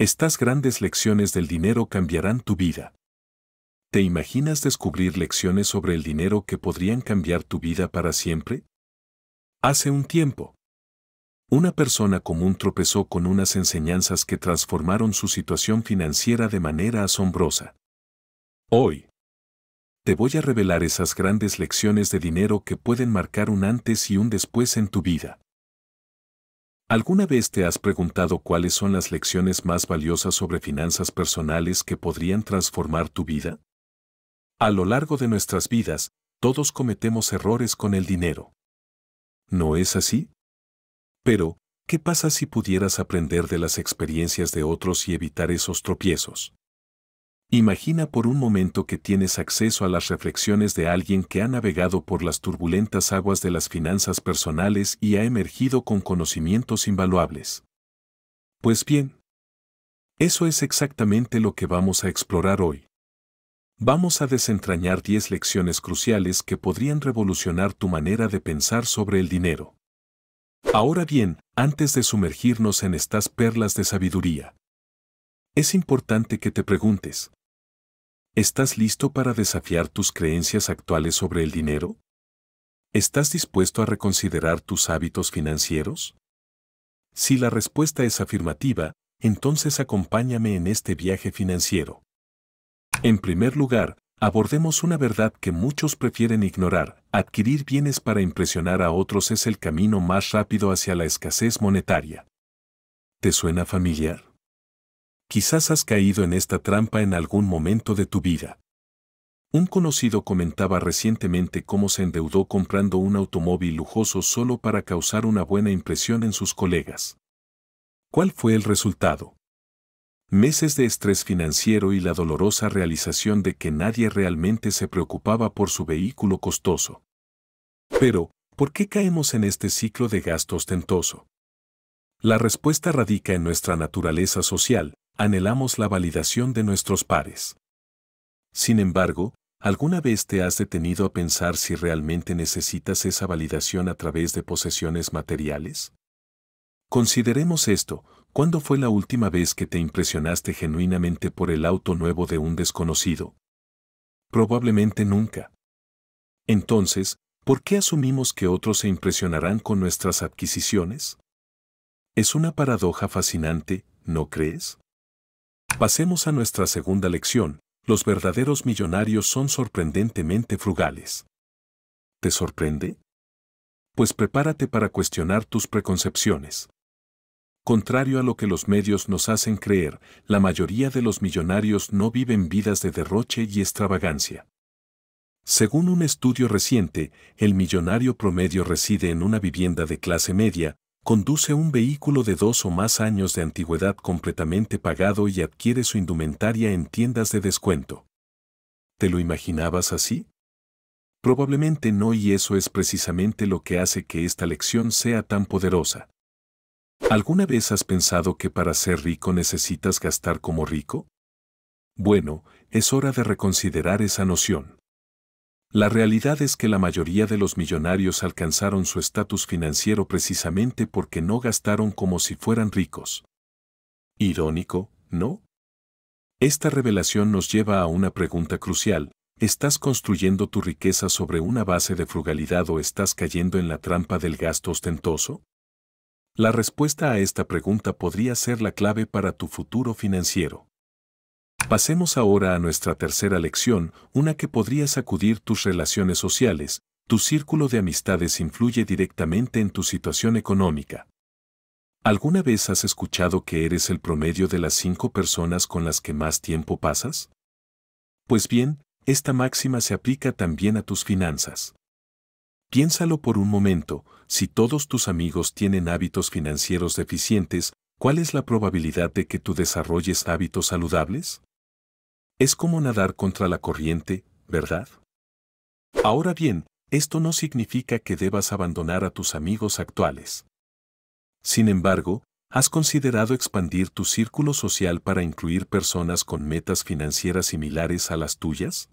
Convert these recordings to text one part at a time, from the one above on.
Estas grandes lecciones del dinero cambiarán tu vida. ¿Te imaginas descubrir lecciones sobre el dinero que podrían cambiar tu vida para siempre? Hace un tiempo, una persona común tropezó con unas enseñanzas que transformaron su situación financiera de manera asombrosa. Hoy, te voy a revelar esas grandes lecciones de dinero que pueden marcar un antes y un después en tu vida. ¿Alguna vez te has preguntado cuáles son las lecciones más valiosas sobre finanzas personales que podrían transformar tu vida? A lo largo de nuestras vidas, todos cometemos errores con el dinero. ¿No es así? Pero, ¿qué pasa si pudieras aprender de las experiencias de otros y evitar esos tropiezos? Imagina por un momento que tienes acceso a las reflexiones de alguien que ha navegado por las turbulentas aguas de las finanzas personales y ha emergido con conocimientos invaluables. Pues bien, eso es exactamente lo que vamos a explorar hoy. Vamos a desentrañar 10 lecciones cruciales que podrían revolucionar tu manera de pensar sobre el dinero. Ahora bien, antes de sumergirnos en estas perlas de sabiduría, es importante que te preguntes, ¿Estás listo para desafiar tus creencias actuales sobre el dinero? ¿Estás dispuesto a reconsiderar tus hábitos financieros? Si la respuesta es afirmativa, entonces acompáñame en este viaje financiero. En primer lugar, abordemos una verdad que muchos prefieren ignorar. Adquirir bienes para impresionar a otros es el camino más rápido hacia la escasez monetaria. ¿Te suena familiar? Quizás has caído en esta trampa en algún momento de tu vida. Un conocido comentaba recientemente cómo se endeudó comprando un automóvil lujoso solo para causar una buena impresión en sus colegas. ¿Cuál fue el resultado? Meses de estrés financiero y la dolorosa realización de que nadie realmente se preocupaba por su vehículo costoso. Pero, ¿por qué caemos en este ciclo de gasto ostentoso? La respuesta radica en nuestra naturaleza social, anhelamos la validación de nuestros pares. Sin embargo, ¿alguna vez te has detenido a pensar si realmente necesitas esa validación a través de posesiones materiales? Consideremos esto, ¿cuándo fue la última vez que te impresionaste genuinamente por el auto nuevo de un desconocido? Probablemente nunca. Entonces, ¿por qué asumimos que otros se impresionarán con nuestras adquisiciones? Es una paradoja fascinante, ¿no crees? Pasemos a nuestra segunda lección. Los verdaderos millonarios son sorprendentemente frugales. ¿Te sorprende? Pues prepárate para cuestionar tus preconcepciones. Contrario a lo que los medios nos hacen creer, la mayoría de los millonarios no viven vidas de derroche y extravagancia. Según un estudio reciente, el millonario promedio reside en una vivienda de clase media, Conduce un vehículo de dos o más años de antigüedad completamente pagado y adquiere su indumentaria en tiendas de descuento. ¿Te lo imaginabas así? Probablemente no y eso es precisamente lo que hace que esta lección sea tan poderosa. ¿Alguna vez has pensado que para ser rico necesitas gastar como rico? Bueno, es hora de reconsiderar esa noción. La realidad es que la mayoría de los millonarios alcanzaron su estatus financiero precisamente porque no gastaron como si fueran ricos. Irónico, ¿no? Esta revelación nos lleva a una pregunta crucial. ¿Estás construyendo tu riqueza sobre una base de frugalidad o estás cayendo en la trampa del gasto ostentoso? La respuesta a esta pregunta podría ser la clave para tu futuro financiero. Pasemos ahora a nuestra tercera lección, una que podría sacudir tus relaciones sociales. Tu círculo de amistades influye directamente en tu situación económica. ¿Alguna vez has escuchado que eres el promedio de las cinco personas con las que más tiempo pasas? Pues bien, esta máxima se aplica también a tus finanzas. Piénsalo por un momento, si todos tus amigos tienen hábitos financieros deficientes, ¿cuál es la probabilidad de que tú desarrolles hábitos saludables? Es como nadar contra la corriente, ¿verdad? Ahora bien, esto no significa que debas abandonar a tus amigos actuales. Sin embargo, ¿Has considerado expandir tu círculo social para incluir personas con metas financieras similares a las tuyas?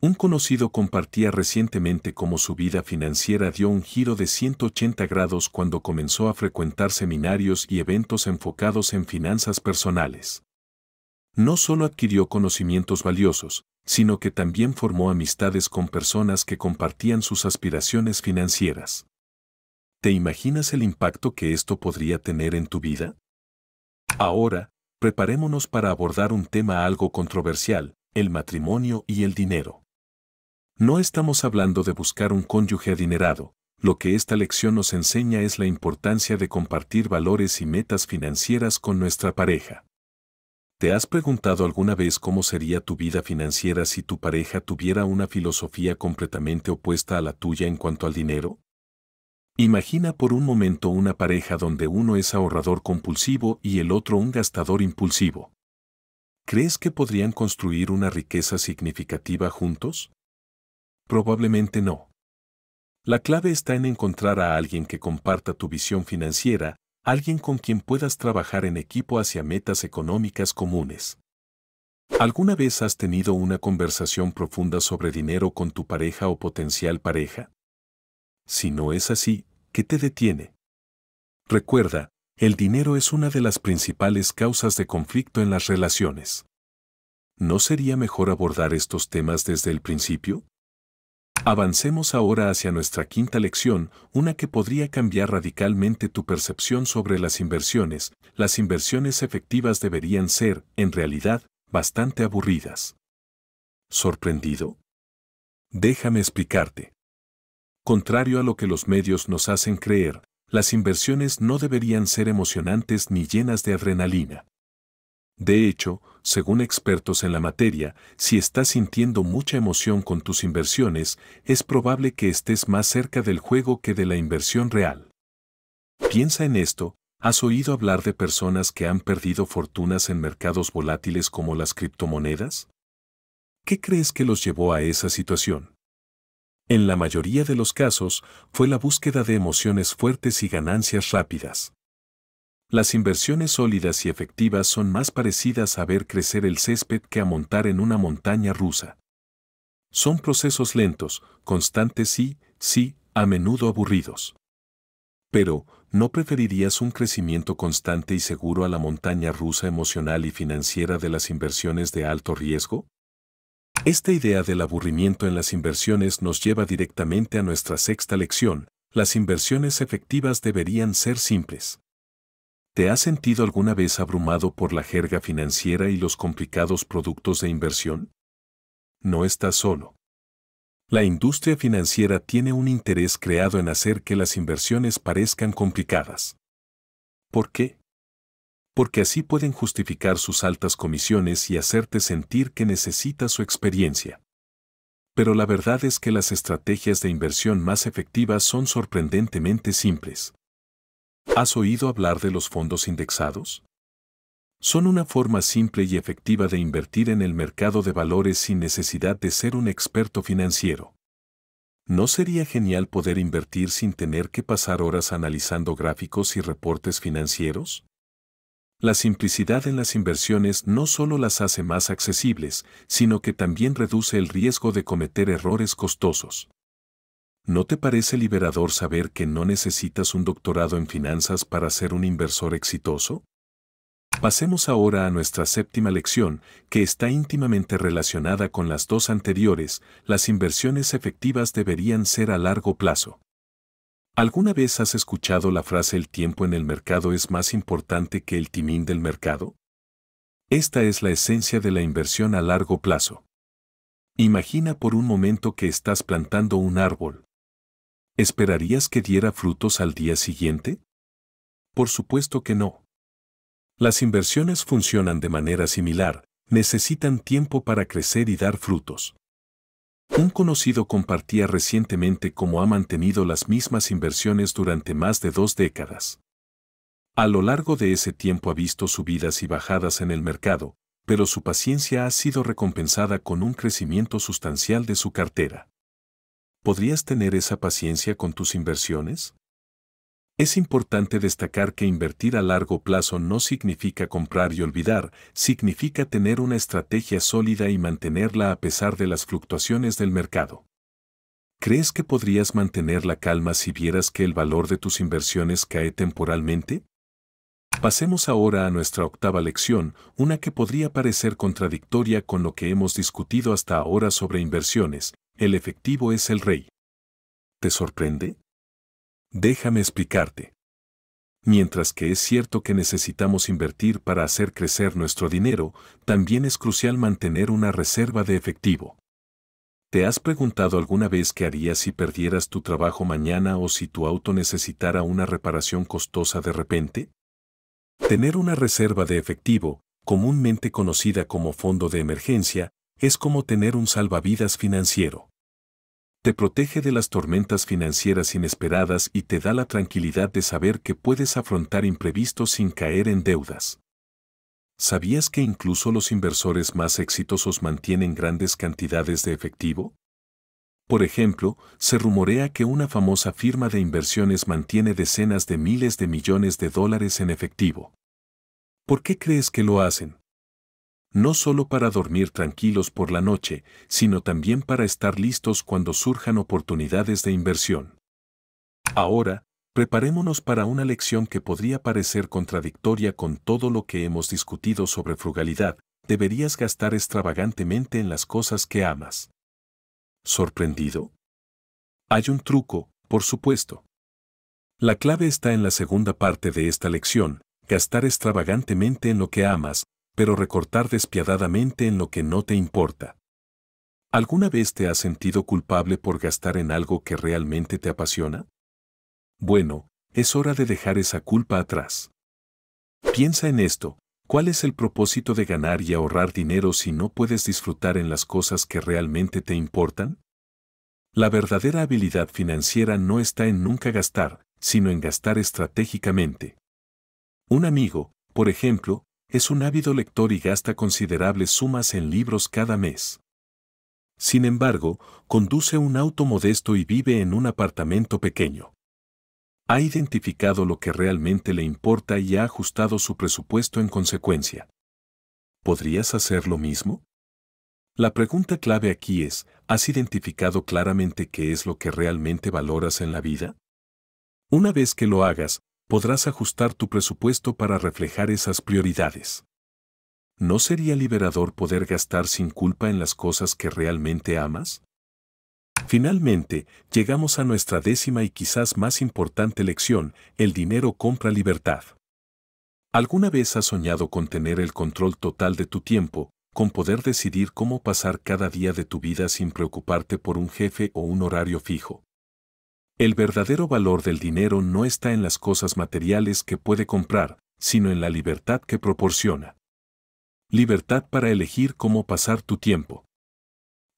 Un conocido compartía recientemente cómo su vida financiera dio un giro de 180 grados cuando comenzó a frecuentar seminarios y eventos enfocados en finanzas personales no solo adquirió conocimientos valiosos, sino que también formó amistades con personas que compartían sus aspiraciones financieras. ¿Te imaginas el impacto que esto podría tener en tu vida? Ahora, preparémonos para abordar un tema algo controversial, el matrimonio y el dinero. No estamos hablando de buscar un cónyuge adinerado, lo que esta lección nos enseña es la importancia de compartir valores y metas financieras con nuestra pareja. ¿Te has preguntado alguna vez cómo sería tu vida financiera si tu pareja tuviera una filosofía completamente opuesta a la tuya en cuanto al dinero? Imagina por un momento una pareja donde uno es ahorrador compulsivo y el otro un gastador impulsivo. ¿Crees que podrían construir una riqueza significativa juntos? Probablemente no. La clave está en encontrar a alguien que comparta tu visión financiera, alguien con quien puedas trabajar en equipo hacia metas económicas comunes. ¿Alguna vez has tenido una conversación profunda sobre dinero con tu pareja o potencial pareja? Si no es así, ¿qué te detiene? Recuerda, el dinero es una de las principales causas de conflicto en las relaciones. ¿No sería mejor abordar estos temas desde el principio? Avancemos ahora hacia nuestra quinta lección, una que podría cambiar radicalmente tu percepción sobre las inversiones. Las inversiones efectivas deberían ser, en realidad, bastante aburridas. ¿Sorprendido? Déjame explicarte. Contrario a lo que los medios nos hacen creer, las inversiones no deberían ser emocionantes ni llenas de adrenalina. De hecho, según expertos en la materia, si estás sintiendo mucha emoción con tus inversiones, es probable que estés más cerca del juego que de la inversión real. Piensa en esto, ¿has oído hablar de personas que han perdido fortunas en mercados volátiles como las criptomonedas? ¿Qué crees que los llevó a esa situación? En la mayoría de los casos, fue la búsqueda de emociones fuertes y ganancias rápidas. Las inversiones sólidas y efectivas son más parecidas a ver crecer el césped que a montar en una montaña rusa. Son procesos lentos, constantes y, sí, a menudo aburridos. Pero, ¿no preferirías un crecimiento constante y seguro a la montaña rusa emocional y financiera de las inversiones de alto riesgo? Esta idea del aburrimiento en las inversiones nos lleva directamente a nuestra sexta lección. Las inversiones efectivas deberían ser simples. ¿Te has sentido alguna vez abrumado por la jerga financiera y los complicados productos de inversión? No estás solo. La industria financiera tiene un interés creado en hacer que las inversiones parezcan complicadas. ¿Por qué? Porque así pueden justificar sus altas comisiones y hacerte sentir que necesitas su experiencia. Pero la verdad es que las estrategias de inversión más efectivas son sorprendentemente simples. ¿Has oído hablar de los fondos indexados? Son una forma simple y efectiva de invertir en el mercado de valores sin necesidad de ser un experto financiero. ¿No sería genial poder invertir sin tener que pasar horas analizando gráficos y reportes financieros? La simplicidad en las inversiones no solo las hace más accesibles, sino que también reduce el riesgo de cometer errores costosos. ¿No te parece liberador saber que no necesitas un doctorado en finanzas para ser un inversor exitoso? Pasemos ahora a nuestra séptima lección, que está íntimamente relacionada con las dos anteriores, las inversiones efectivas deberían ser a largo plazo. ¿Alguna vez has escuchado la frase el tiempo en el mercado es más importante que el timín del mercado? Esta es la esencia de la inversión a largo plazo. Imagina por un momento que estás plantando un árbol, ¿Esperarías que diera frutos al día siguiente? Por supuesto que no. Las inversiones funcionan de manera similar, necesitan tiempo para crecer y dar frutos. Un conocido compartía recientemente cómo ha mantenido las mismas inversiones durante más de dos décadas. A lo largo de ese tiempo ha visto subidas y bajadas en el mercado, pero su paciencia ha sido recompensada con un crecimiento sustancial de su cartera. ¿podrías tener esa paciencia con tus inversiones? Es importante destacar que invertir a largo plazo no significa comprar y olvidar, significa tener una estrategia sólida y mantenerla a pesar de las fluctuaciones del mercado. ¿Crees que podrías mantener la calma si vieras que el valor de tus inversiones cae temporalmente? Pasemos ahora a nuestra octava lección, una que podría parecer contradictoria con lo que hemos discutido hasta ahora sobre inversiones, el efectivo es el rey. ¿Te sorprende? Déjame explicarte. Mientras que es cierto que necesitamos invertir para hacer crecer nuestro dinero, también es crucial mantener una reserva de efectivo. ¿Te has preguntado alguna vez qué harías si perdieras tu trabajo mañana o si tu auto necesitara una reparación costosa de repente? Tener una reserva de efectivo, comúnmente conocida como fondo de emergencia, es como tener un salvavidas financiero. Te protege de las tormentas financieras inesperadas y te da la tranquilidad de saber que puedes afrontar imprevistos sin caer en deudas. ¿Sabías que incluso los inversores más exitosos mantienen grandes cantidades de efectivo? Por ejemplo, se rumorea que una famosa firma de inversiones mantiene decenas de miles de millones de dólares en efectivo. ¿Por qué crees que lo hacen? No solo para dormir tranquilos por la noche, sino también para estar listos cuando surjan oportunidades de inversión. Ahora, preparémonos para una lección que podría parecer contradictoria con todo lo que hemos discutido sobre frugalidad. Deberías gastar extravagantemente en las cosas que amas. ¿Sorprendido? Hay un truco, por supuesto. La clave está en la segunda parte de esta lección, gastar extravagantemente en lo que amas, pero recortar despiadadamente en lo que no te importa. ¿Alguna vez te has sentido culpable por gastar en algo que realmente te apasiona? Bueno, es hora de dejar esa culpa atrás. Piensa en esto, ¿Cuál es el propósito de ganar y ahorrar dinero si no puedes disfrutar en las cosas que realmente te importan? La verdadera habilidad financiera no está en nunca gastar, sino en gastar estratégicamente. Un amigo, por ejemplo, es un ávido lector y gasta considerables sumas en libros cada mes. Sin embargo, conduce un auto modesto y vive en un apartamento pequeño ha identificado lo que realmente le importa y ha ajustado su presupuesto en consecuencia. ¿Podrías hacer lo mismo? La pregunta clave aquí es, ¿has identificado claramente qué es lo que realmente valoras en la vida? Una vez que lo hagas, podrás ajustar tu presupuesto para reflejar esas prioridades. ¿No sería liberador poder gastar sin culpa en las cosas que realmente amas? Finalmente, llegamos a nuestra décima y quizás más importante lección, el dinero compra libertad. ¿Alguna vez has soñado con tener el control total de tu tiempo, con poder decidir cómo pasar cada día de tu vida sin preocuparte por un jefe o un horario fijo? El verdadero valor del dinero no está en las cosas materiales que puede comprar, sino en la libertad que proporciona. Libertad para elegir cómo pasar tu tiempo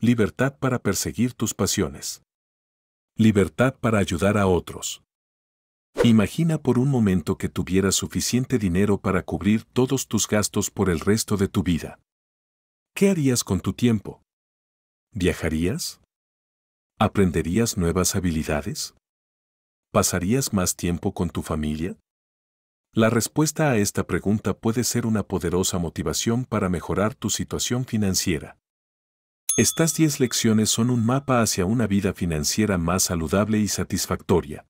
libertad para perseguir tus pasiones. Libertad para ayudar a otros. Imagina por un momento que tuvieras suficiente dinero para cubrir todos tus gastos por el resto de tu vida. ¿Qué harías con tu tiempo? ¿Viajarías? ¿Aprenderías nuevas habilidades? ¿Pasarías más tiempo con tu familia? La respuesta a esta pregunta puede ser una poderosa motivación para mejorar tu situación financiera. Estas 10 lecciones son un mapa hacia una vida financiera más saludable y satisfactoria.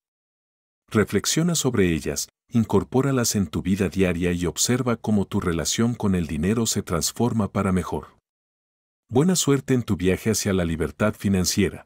Reflexiona sobre ellas, incorpóralas en tu vida diaria y observa cómo tu relación con el dinero se transforma para mejor. Buena suerte en tu viaje hacia la libertad financiera.